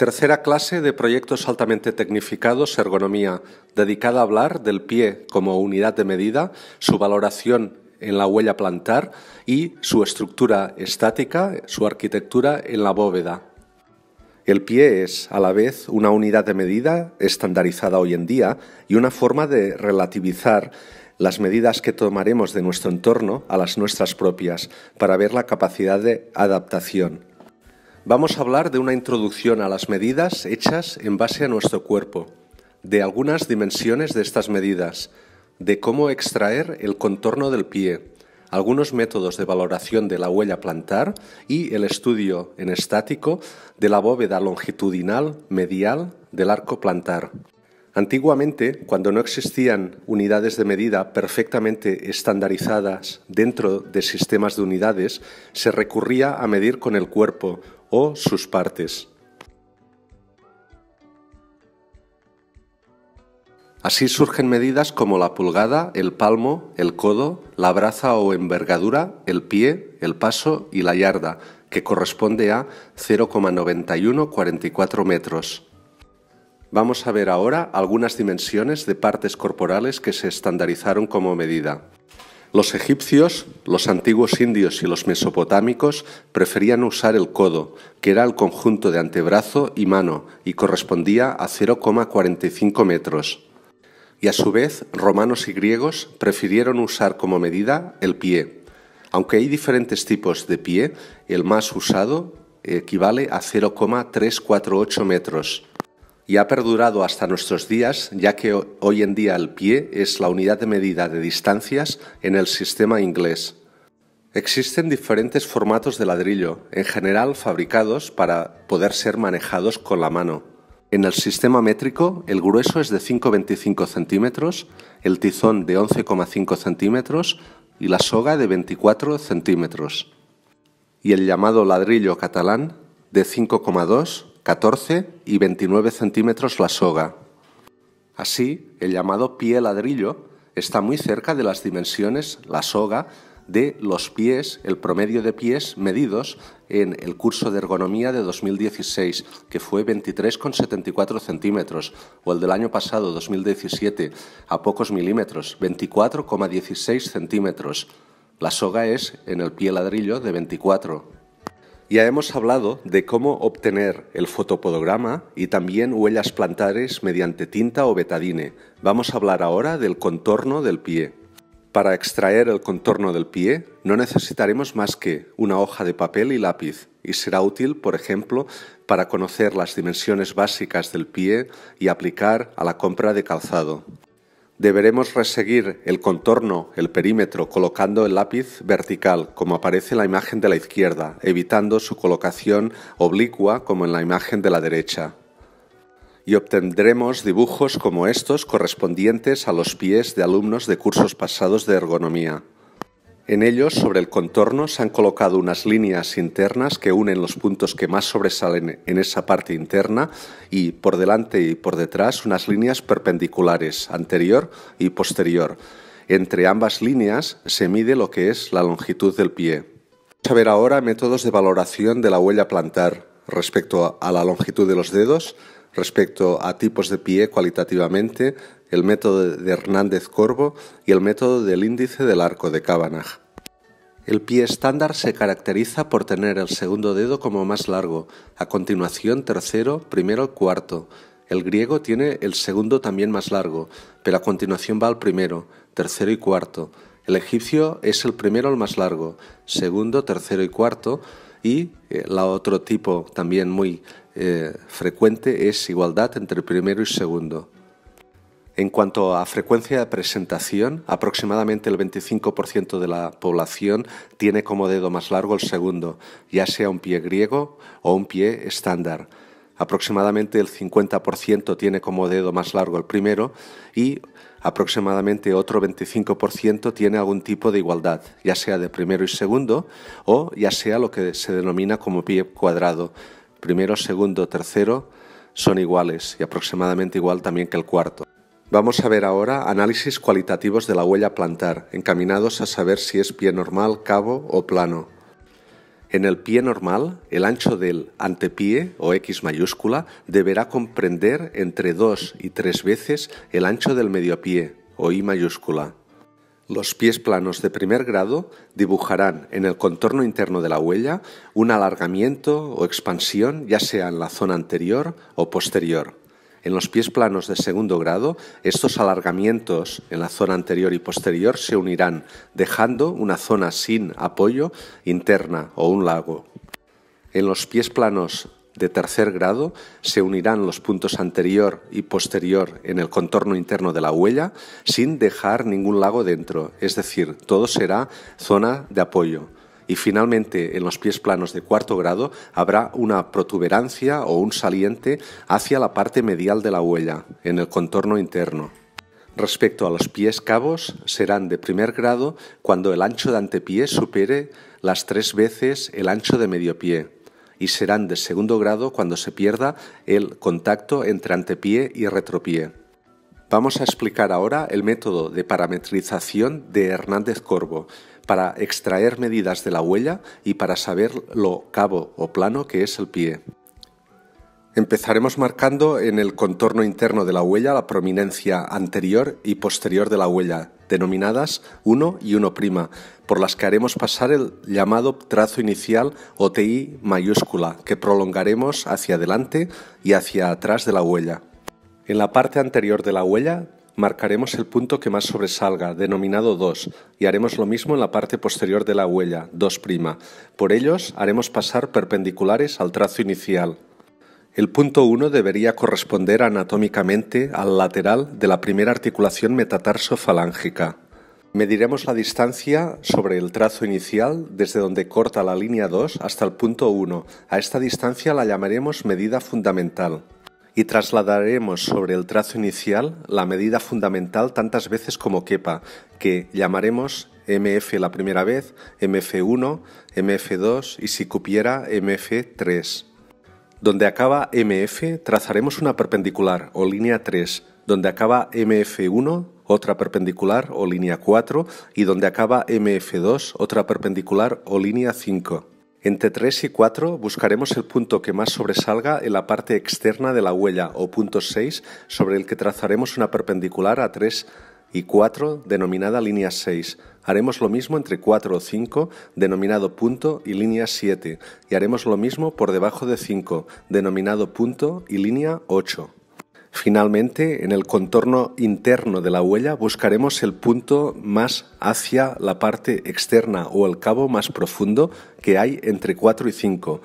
Tercera clase de proyectos altamente tecnificados, ergonomía, dedicada a hablar del pie como unidad de medida, su valoración en la huella plantar y su estructura estática, su arquitectura en la bóveda. El pie es, a la vez, una unidad de medida estandarizada hoy en día y una forma de relativizar las medidas que tomaremos de nuestro entorno a las nuestras propias para ver la capacidad de adaptación. Vamos a hablar de una introducción a las medidas hechas en base a nuestro cuerpo, de algunas dimensiones de estas medidas, de cómo extraer el contorno del pie, algunos métodos de valoración de la huella plantar y el estudio en estático de la bóveda longitudinal medial del arco plantar. Antiguamente, cuando no existían unidades de medida perfectamente estandarizadas dentro de sistemas de unidades, se recurría a medir con el cuerpo o sus partes. Así surgen medidas como la pulgada, el palmo, el codo, la braza o envergadura, el pie, el paso y la yarda, que corresponde a 0,9144 metros. Vamos a ver ahora algunas dimensiones de partes corporales que se estandarizaron como medida. Los egipcios, los antiguos indios y los mesopotámicos preferían usar el codo, que era el conjunto de antebrazo y mano y correspondía a 0,45 metros. Y a su vez, romanos y griegos prefirieron usar como medida el pie. Aunque hay diferentes tipos de pie, el más usado equivale a 0,348 metros y ha perdurado hasta nuestros días, ya que hoy en día el pie es la unidad de medida de distancias en el sistema inglés. Existen diferentes formatos de ladrillo, en general fabricados para poder ser manejados con la mano. En el sistema métrico, el grueso es de 5,25 centímetros, el tizón de 11,5 centímetros y la soga de 24 centímetros. Y el llamado ladrillo catalán de 5,2 14 y 29 centímetros la soga. Así, el llamado pie ladrillo está muy cerca de las dimensiones, la soga, de los pies, el promedio de pies medidos en el curso de ergonomía de 2016, que fue 23,74 centímetros, o el del año pasado, 2017, a pocos milímetros, 24,16 centímetros. La soga es, en el pie ladrillo, de 24. Ya hemos hablado de cómo obtener el fotopodograma y también huellas plantares mediante tinta o betadine. Vamos a hablar ahora del contorno del pie. Para extraer el contorno del pie no necesitaremos más que una hoja de papel y lápiz y será útil, por ejemplo, para conocer las dimensiones básicas del pie y aplicar a la compra de calzado. Deberemos reseguir el contorno, el perímetro, colocando el lápiz vertical, como aparece en la imagen de la izquierda, evitando su colocación oblicua, como en la imagen de la derecha. Y obtendremos dibujos como estos correspondientes a los pies de alumnos de cursos pasados de ergonomía. En ellos, sobre el contorno, se han colocado unas líneas internas que unen los puntos que más sobresalen en esa parte interna y por delante y por detrás unas líneas perpendiculares, anterior y posterior. Entre ambas líneas se mide lo que es la longitud del pie. Vamos a ver ahora métodos de valoración de la huella plantar respecto a la longitud de los dedos, respecto a tipos de pie cualitativamente, el método de Hernández Corvo y el método del índice del arco de Cavanagh. El pie estándar se caracteriza por tener el segundo dedo como más largo, a continuación tercero, primero cuarto. El griego tiene el segundo también más largo, pero a continuación va al primero, tercero y cuarto. El egipcio es el primero el más largo, segundo, tercero y cuarto, y el eh, otro tipo también muy eh, frecuente es igualdad entre primero y segundo. En cuanto a frecuencia de presentación, aproximadamente el 25% de la población tiene como dedo más largo el segundo, ya sea un pie griego o un pie estándar. Aproximadamente el 50% tiene como dedo más largo el primero y aproximadamente otro 25% tiene algún tipo de igualdad, ya sea de primero y segundo o ya sea lo que se denomina como pie cuadrado, primero, segundo, tercero son iguales y aproximadamente igual también que el cuarto. Vamos a ver ahora análisis cualitativos de la huella plantar, encaminados a saber si es pie normal, cabo o plano. En el pie normal, el ancho del antepie o X mayúscula deberá comprender entre dos y tres veces el ancho del mediopie o I mayúscula. Los pies planos de primer grado dibujarán en el contorno interno de la huella un alargamiento o expansión ya sea en la zona anterior o posterior. En los pies planos de segundo grado, estos alargamientos en la zona anterior y posterior se unirán, dejando una zona sin apoyo interna o un lago. En los pies planos de tercer grado se unirán los puntos anterior y posterior en el contorno interno de la huella sin dejar ningún lago dentro, es decir, todo será zona de apoyo. Y finalmente, en los pies planos de cuarto grado habrá una protuberancia o un saliente hacia la parte medial de la huella, en el contorno interno. Respecto a los pies cabos, serán de primer grado cuando el ancho de antepié supere las tres veces el ancho de medio pie y serán de segundo grado cuando se pierda el contacto entre antepié y retropié. Vamos a explicar ahora el método de parametrización de Hernández Corvo para extraer medidas de la huella y para saber lo cabo o plano que es el pie. Empezaremos marcando en el contorno interno de la huella la prominencia anterior y posterior de la huella, denominadas 1 y 1', por las que haremos pasar el llamado trazo inicial o TI mayúscula, que prolongaremos hacia adelante y hacia atrás de la huella. En la parte anterior de la huella marcaremos el punto que más sobresalga, denominado 2, y haremos lo mismo en la parte posterior de la huella, 2'. Por ellos haremos pasar perpendiculares al trazo inicial. El punto 1 debería corresponder anatómicamente al lateral de la primera articulación metatarsofalángica. Mediremos la distancia sobre el trazo inicial desde donde corta la línea 2 hasta el punto 1. A esta distancia la llamaremos medida fundamental y trasladaremos sobre el trazo inicial la medida fundamental tantas veces como quepa, que llamaremos MF la primera vez, MF1, MF2 y si cupiera MF3. Donde acaba MF, trazaremos una perpendicular o línea 3. Donde acaba MF1, otra perpendicular o línea 4. Y donde acaba MF2, otra perpendicular o línea 5. Entre 3 y 4 buscaremos el punto que más sobresalga en la parte externa de la huella o punto 6 sobre el que trazaremos una perpendicular a 3 y 4 denominada línea 6. Haremos lo mismo entre 4 o 5 denominado punto y línea 7 y haremos lo mismo por debajo de 5 denominado punto y línea 8. Finalmente, en el contorno interno de la huella buscaremos el punto más hacia la parte externa o el cabo más profundo que hay entre 4 y 5.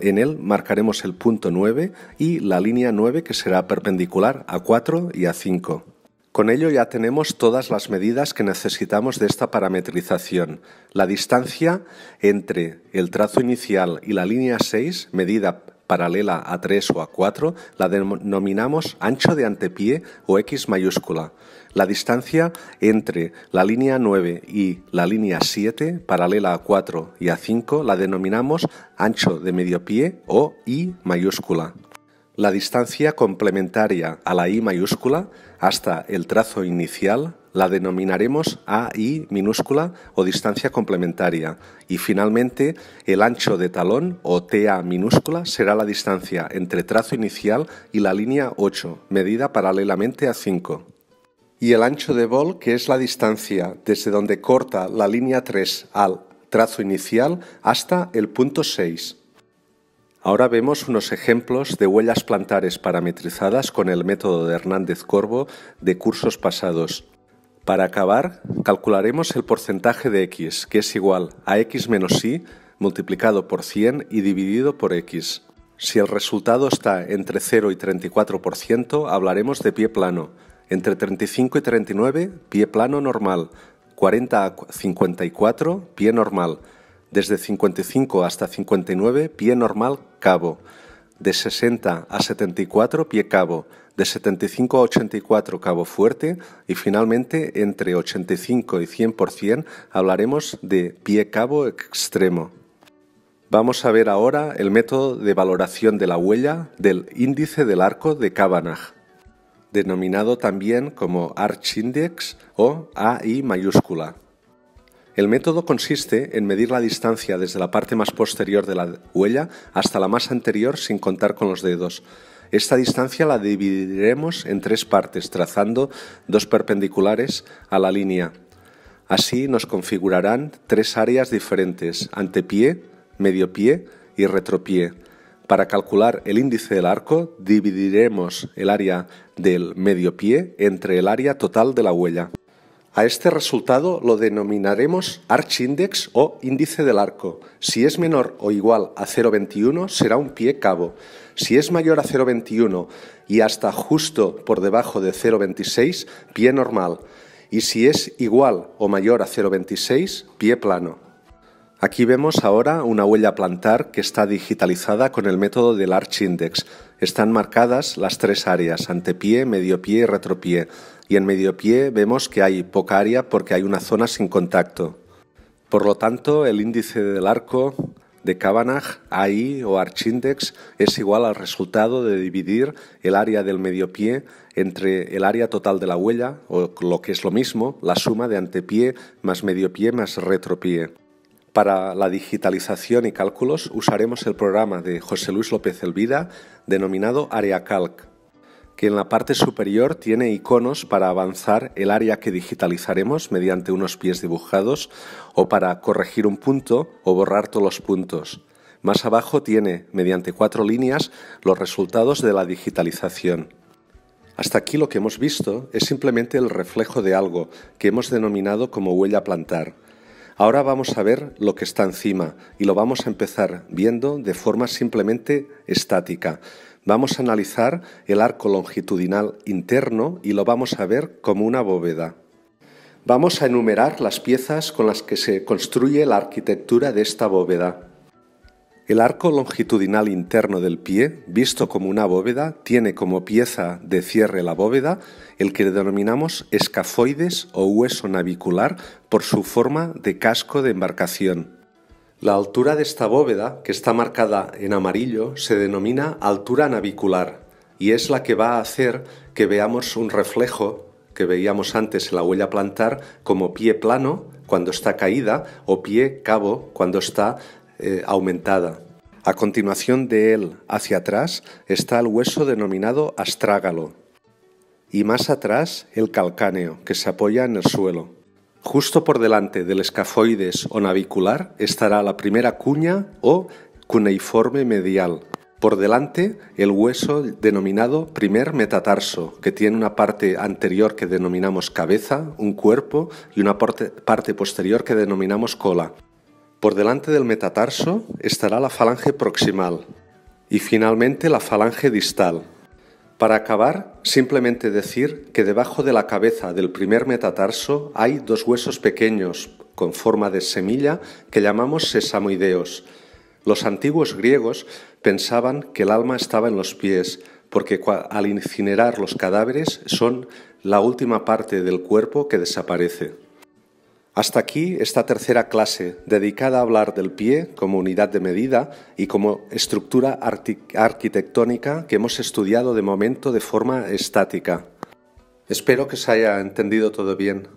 En él marcaremos el punto 9 y la línea 9 que será perpendicular a 4 y a 5. Con ello ya tenemos todas las medidas que necesitamos de esta parametrización. La distancia entre el trazo inicial y la línea 6, medida paralela a 3 o a 4, la denominamos ancho de antepié o X mayúscula. La distancia entre la línea 9 y la línea 7, paralela a 4 y a 5, la denominamos ancho de medio pie o Y mayúscula. La distancia complementaria a la I mayúscula hasta el trazo inicial la denominaremos AI minúscula o distancia complementaria y finalmente el ancho de talón o TA minúscula será la distancia entre trazo inicial y la línea 8, medida paralelamente a 5. Y el ancho de bol, que es la distancia desde donde corta la línea 3 al trazo inicial hasta el punto 6. Ahora vemos unos ejemplos de huellas plantares parametrizadas con el método de Hernández Corvo de cursos pasados. Para acabar, calcularemos el porcentaje de x, que es igual a x menos y multiplicado por 100 y dividido por x. Si el resultado está entre 0 y 34%, hablaremos de pie plano. Entre 35 y 39, pie plano normal. 40 a 54, pie normal desde 55 hasta 59, pie normal cabo, de 60 a 74 pie cabo, de 75 a 84 cabo fuerte y finalmente entre 85 y 100% hablaremos de pie cabo extremo. Vamos a ver ahora el método de valoración de la huella del índice del arco de Cavanagh, denominado también como Arch Index o AI mayúscula. El método consiste en medir la distancia desde la parte más posterior de la huella hasta la más anterior sin contar con los dedos. Esta distancia la dividiremos en tres partes, trazando dos perpendiculares a la línea. Así nos configurarán tres áreas diferentes, antepié, mediopié y retropié. Para calcular el índice del arco, dividiremos el área del mediopié entre el área total de la huella. A este resultado lo denominaremos archíndex o índice del arco. Si es menor o igual a 0,21 será un pie cabo. Si es mayor a 0,21 y hasta justo por debajo de 0,26, pie normal. Y si es igual o mayor a 0,26, pie plano. Aquí vemos ahora una huella plantar que está digitalizada con el método del archindex. Están marcadas las tres áreas, antepié, mediopié y retropié. Y en mediopié vemos que hay poca área porque hay una zona sin contacto. Por lo tanto, el índice del arco de Cavanagh, AI o archindex, es igual al resultado de dividir el área del mediopié entre el área total de la huella, o lo que es lo mismo, la suma de antepié más mediopié más retropié. Para la digitalización y cálculos usaremos el programa de José Luis López Elvira denominado Calc, que en la parte superior tiene iconos para avanzar el área que digitalizaremos mediante unos pies dibujados o para corregir un punto o borrar todos los puntos. Más abajo tiene, mediante cuatro líneas, los resultados de la digitalización. Hasta aquí lo que hemos visto es simplemente el reflejo de algo que hemos denominado como huella plantar Ahora vamos a ver lo que está encima y lo vamos a empezar viendo de forma simplemente estática. Vamos a analizar el arco longitudinal interno y lo vamos a ver como una bóveda. Vamos a enumerar las piezas con las que se construye la arquitectura de esta bóveda. El arco longitudinal interno del pie, visto como una bóveda, tiene como pieza de cierre la bóveda el que denominamos escafoides o hueso navicular por su forma de casco de embarcación. La altura de esta bóveda, que está marcada en amarillo, se denomina altura navicular y es la que va a hacer que veamos un reflejo que veíamos antes en la huella plantar como pie plano cuando está caída o pie cabo cuando está eh, aumentada. A continuación de él, hacia atrás, está el hueso denominado astrágalo y más atrás el calcáneo, que se apoya en el suelo. Justo por delante del escafoides o navicular estará la primera cuña o cuneiforme medial. Por delante el hueso denominado primer metatarso, que tiene una parte anterior que denominamos cabeza, un cuerpo y una parte posterior que denominamos cola. Por delante del metatarso estará la falange proximal y finalmente la falange distal. Para acabar, simplemente decir que debajo de la cabeza del primer metatarso hay dos huesos pequeños con forma de semilla que llamamos sesamoideos. Los antiguos griegos pensaban que el alma estaba en los pies, porque al incinerar los cadáveres son la última parte del cuerpo que desaparece. Hasta aquí esta tercera clase dedicada a hablar del pie como unidad de medida y como estructura arquitectónica que hemos estudiado de momento de forma estática. Espero que se haya entendido todo bien.